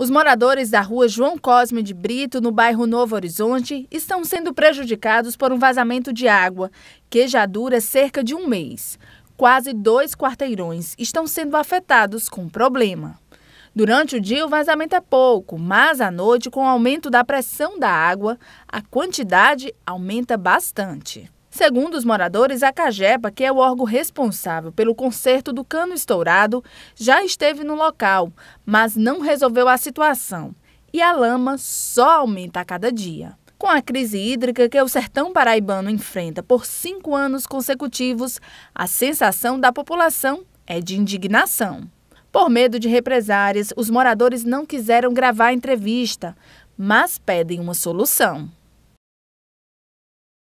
Os moradores da rua João Cosme de Brito, no bairro Novo Horizonte, estão sendo prejudicados por um vazamento de água, que já dura cerca de um mês. Quase dois quarteirões estão sendo afetados com o problema. Durante o dia, o vazamento é pouco, mas à noite, com o aumento da pressão da água, a quantidade aumenta bastante. Segundo os moradores, a Cajepa, que é o órgão responsável pelo conserto do cano estourado, já esteve no local, mas não resolveu a situação. E a lama só aumenta a cada dia. Com a crise hídrica que o sertão paraibano enfrenta por cinco anos consecutivos, a sensação da população é de indignação. Por medo de represárias, os moradores não quiseram gravar a entrevista, mas pedem uma solução.